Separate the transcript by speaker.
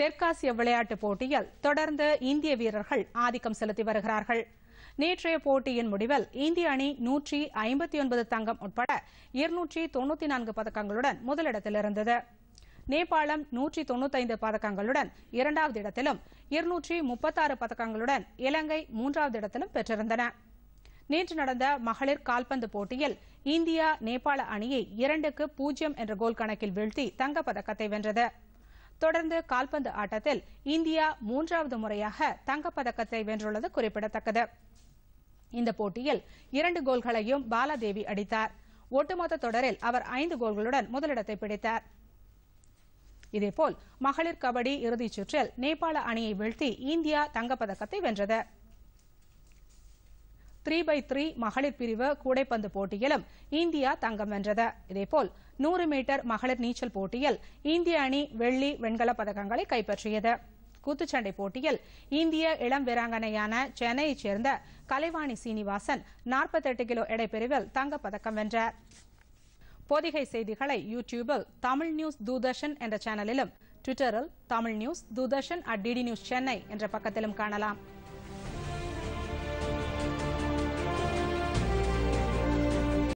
Speaker 1: தெற்காசிய விளையாட்டுப் போட்டியில் தொடர்ந்து இந்திய வீரர்கள் ஆதிக்கம் செலுத்தி வருகிறார்கள் நேற்றைய போட்டியின் முடிவில் இந்திய அணி நூற்றி ஐம்பத்தி ஒன்பது தங்கம் உட்பட இருநூற்றி தொன்னூத்தி நான்கு பதக்கங்களுடன் முதலிடத்தில் இருந்தது நேபாளம் நூற்றி தொன்னூத்தைந்து பதக்கங்களுடன் இரண்டாவது இடத்திலும் இருநூற்றி முப்பத்தாறு பதக்கங்களுடன் இலங்கை மூன்றாவது இடத்திலும் பெற்றிருந்தன நேற்று நடந்த மகளிர் கால்பந்து போட்டியில் இந்தியா நேபாள அணியை இரண்டுக்கு பூஜ்ஜியம் என்ற கோல் கணக்கில் வீழ்த்தி தங்கப்பதக்கத்தை வென்றது தொடர்ந்து கால்பந்து ஆட்டத்தில் இந்தியா மூன்றாவது முறையாக தங்கப்பதக்கத்தை வென்றுள்ளது குறிப்பிடத்தக்கது இந்த போட்டியில் இரண்டு கோல்களையும் பாலாதேவி அடித்தார் ஒட்டுமொத்த தொடரில் அவர் ஐந்து கோல்களுடன் முதலிடத்தை பிடித்தார் இதேபோல் மகளிர் கபடி இறுதிச் சுற்றில் நேபாள அணியை வீழ்த்தி இந்தியா தங்கப்பதக்கத்தை வென்றது த்ரீ பை த்ரீ மகளிர் பிரிவு கூடைப்பந்து போட்டியிலும் இந்தியா தங்கம் வென்றது இதேபோல் நூறு மீட்டர் மகளிர் நீச்சல் போட்டியில் இந்திய அணி வெள்ளி வெண்கலப் பதக்கங்களை கைப்பற்றியது குத்துச்சண்டை போட்டியில் இந்திய இளம் வீராங்கனையான சென்னையைச் சேர்ந்த கலைவாணி சீனிவாசன் நாற்பத்தெட்டு கிலோ எடைப்பிரிவில் தங்கப்பதக்கம் வென்றார் பொதிகை செய்திகளை யூ டியூபில் தமிழ் நியூஸ் தூர்தர்ஷன் என்ற சேனலிலும் ட்விட்டரில் Tamil news Doordarshan at DD news Chennai என்ற பக்கத்திலும் காணலாம்